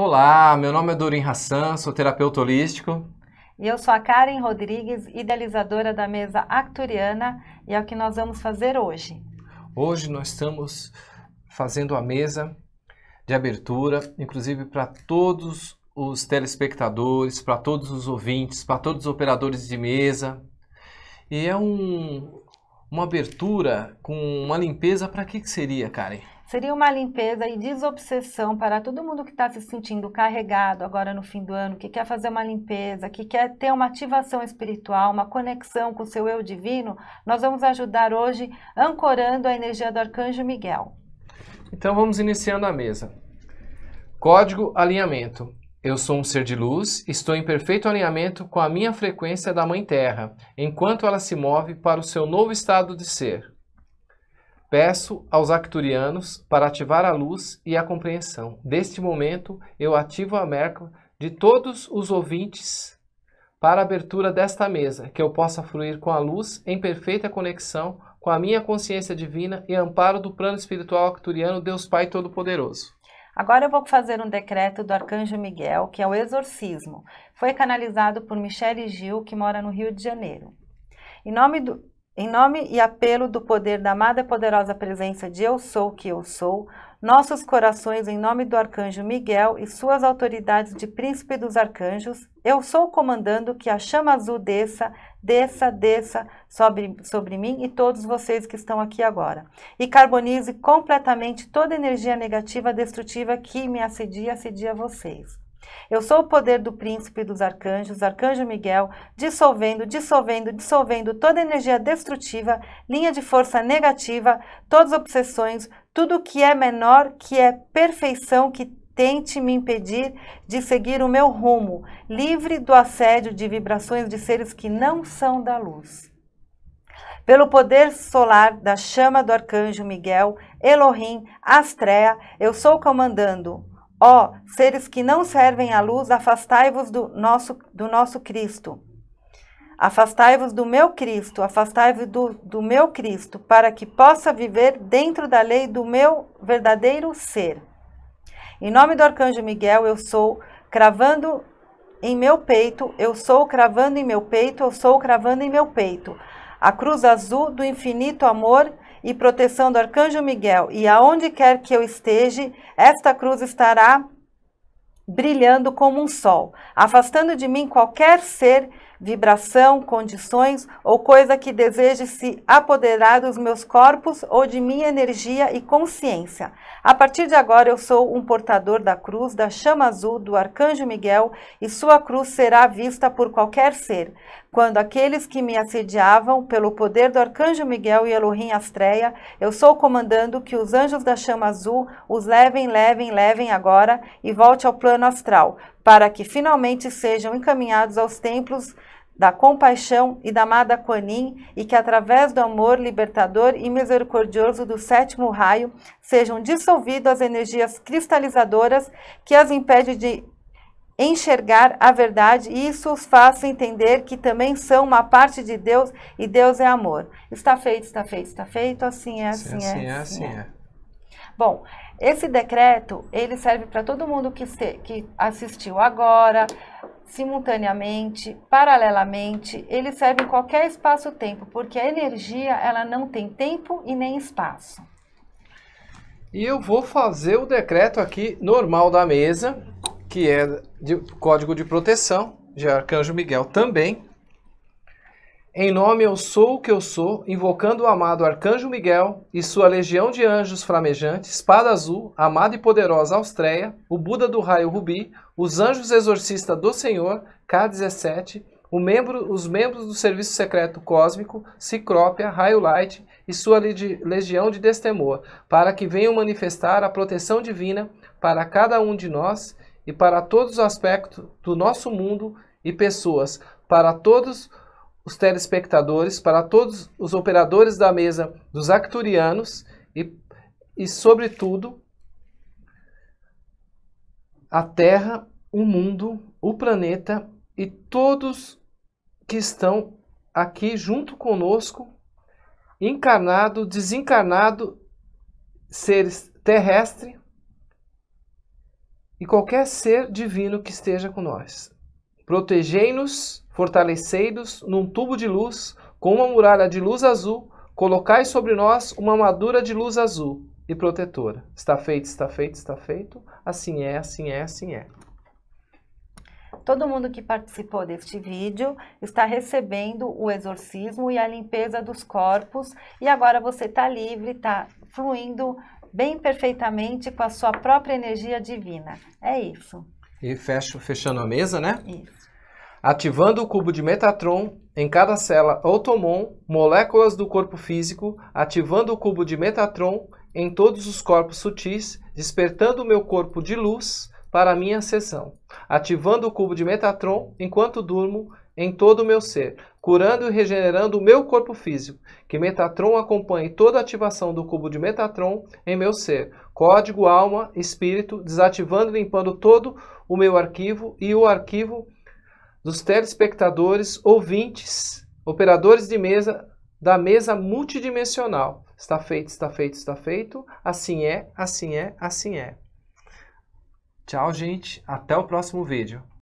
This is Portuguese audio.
Olá, meu nome é Dorin Hassan, sou terapeuta holístico. E eu sou a Karen Rodrigues, idealizadora da mesa Acturiana, e é o que nós vamos fazer hoje. Hoje nós estamos fazendo a mesa de abertura, inclusive para todos os telespectadores, para todos os ouvintes, para todos os operadores de mesa. E é um, uma abertura com uma limpeza para que, que seria, Karen? Seria uma limpeza e desobsessão para todo mundo que está se sentindo carregado agora no fim do ano, que quer fazer uma limpeza, que quer ter uma ativação espiritual, uma conexão com o seu eu divino. Nós vamos ajudar hoje ancorando a energia do Arcanjo Miguel. Então vamos iniciando a mesa. Código alinhamento. Eu sou um ser de luz, estou em perfeito alinhamento com a minha frequência da Mãe Terra, enquanto ela se move para o seu novo estado de ser. Peço aos acturianos para ativar a luz e a compreensão. Deste momento, eu ativo a Merkel de todos os ouvintes para a abertura desta mesa, que eu possa fluir com a luz em perfeita conexão com a minha consciência divina e amparo do plano espiritual acturiano Deus Pai Todo-Poderoso. Agora eu vou fazer um decreto do Arcanjo Miguel, que é o exorcismo. Foi canalizado por Michele Gil, que mora no Rio de Janeiro. Em nome do, em nome e apelo do poder da amada e poderosa presença de Eu Sou que Eu Sou, nossos corações, em nome do arcanjo Miguel e suas autoridades de príncipe dos arcanjos, eu sou comandando que a chama azul desça, desça, desça sobre, sobre mim e todos vocês que estão aqui agora. E carbonize completamente toda energia negativa, destrutiva que me assedia, assedia vocês. Eu sou o poder do príncipe dos arcanjos, arcanjo Miguel, dissolvendo, dissolvendo, dissolvendo toda energia destrutiva, linha de força negativa, todas as obsessões, tudo que é menor, que é perfeição, que tente me impedir de seguir o meu rumo, livre do assédio de vibrações de seres que não são da luz. Pelo poder solar da chama do arcanjo Miguel, Elohim, Astrea, eu sou comandando Ó, oh, seres que não servem à luz, afastai-vos do nosso, do nosso Cristo. Afastai-vos do meu Cristo, afastai-vos do, do meu Cristo, para que possa viver dentro da lei do meu verdadeiro ser. Em nome do Arcanjo Miguel, eu sou, cravando em meu peito, eu sou, cravando em meu peito, eu sou, cravando em meu peito. A cruz azul do infinito amor e proteção do arcanjo Miguel, e aonde quer que eu esteja, esta cruz estará brilhando como um sol, afastando de mim qualquer ser vibração, condições ou coisa que deseje se apoderar dos meus corpos ou de minha energia e consciência. A partir de agora eu sou um portador da cruz, da chama azul do arcanjo Miguel e sua cruz será vista por qualquer ser. Quando aqueles que me assediavam pelo poder do arcanjo Miguel e Elohim Astreia, eu sou comandando que os anjos da chama azul os levem, levem, levem agora e volte ao plano astral para que finalmente sejam encaminhados aos templos da compaixão e da amada Quanin, e que através do amor libertador e misericordioso do sétimo raio sejam dissolvidas as energias cristalizadoras que as impedem de enxergar a verdade e isso os faça entender que também são uma parte de Deus e Deus é amor. Está feito, está feito, está feito, assim é, assim, assim é, é, assim é. Assim é. Assim é. Assim é. Bom, esse decreto, ele serve para todo mundo que, se, que assistiu agora, simultaneamente, paralelamente, ele serve em qualquer espaço-tempo, porque a energia, ela não tem tempo e nem espaço. E eu vou fazer o decreto aqui normal da mesa, que é de código de proteção, de Arcanjo Miguel também, em nome eu sou o que eu sou, invocando o amado Arcanjo Miguel e sua legião de anjos flamejante, espada azul, amada e poderosa Austréia, o Buda do raio Rubi, os anjos exorcista do Senhor, K17, membro, os membros do Serviço Secreto Cósmico, Cicrópia, Raio Light e sua legião de destemor, para que venham manifestar a proteção divina para cada um de nós e para todos os aspectos do nosso mundo e pessoas, para todos os os telespectadores, para todos os operadores da mesa dos Acturianos e, e sobretudo, a Terra, o mundo, o planeta e todos que estão aqui junto conosco, encarnado, desencarnado, seres terrestres e qualquer ser divino que esteja com nós. Protegei-nos, fortalecei-nos num tubo de luz, com uma muralha de luz azul, colocai sobre nós uma armadura de luz azul e protetora. Está feito, está feito, está feito. Assim é, assim é, assim é. Todo mundo que participou deste vídeo está recebendo o exorcismo e a limpeza dos corpos e agora você está livre, está fluindo bem perfeitamente com a sua própria energia divina. É isso. E fecho, fechando a mesa, né? Isso. Ativando o cubo de Metatron em cada célula ou tomon, moléculas do corpo físico, ativando o cubo de Metatron em todos os corpos sutis, despertando o meu corpo de luz para a minha sessão, ativando o cubo de Metatron enquanto durmo em todo o meu ser, curando e regenerando o meu corpo físico, que Metatron acompanhe toda a ativação do cubo de Metatron em meu ser, código, alma, espírito, desativando e limpando todo o meu arquivo e o arquivo dos telespectadores, ouvintes, operadores de mesa, da mesa multidimensional. Está feito, está feito, está feito. Assim é, assim é, assim é. Tchau, gente. Até o próximo vídeo.